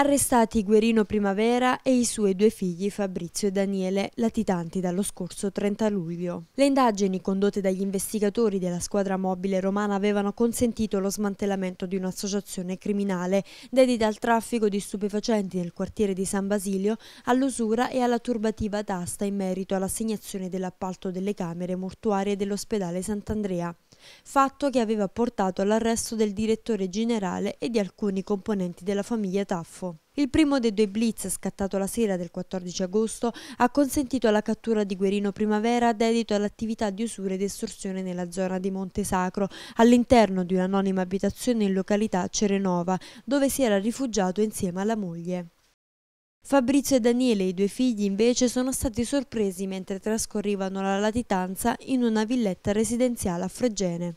arrestati Guerino Primavera e i suoi due figli Fabrizio e Daniele, latitanti dallo scorso 30 luglio. Le indagini condotte dagli investigatori della squadra mobile romana avevano consentito lo smantellamento di un'associazione criminale dedita al traffico di stupefacenti nel quartiere di San Basilio, all'usura e alla turbativa tasta in merito all'assegnazione dell'appalto delle camere mortuarie dell'ospedale Sant'Andrea fatto che aveva portato all'arresto del direttore generale e di alcuni componenti della famiglia Taffo. Il primo dei due blitz, scattato la sera del 14 agosto, ha consentito la cattura di Guerino Primavera dedito all'attività di usura ed estorsione nella zona di Monte Sacro, all'interno di un'anonima abitazione in località Cerenova, dove si era rifugiato insieme alla moglie. Fabrizio e Daniele, i due figli, invece, sono stati sorpresi mentre trascorrevano la latitanza in una villetta residenziale a Fregene.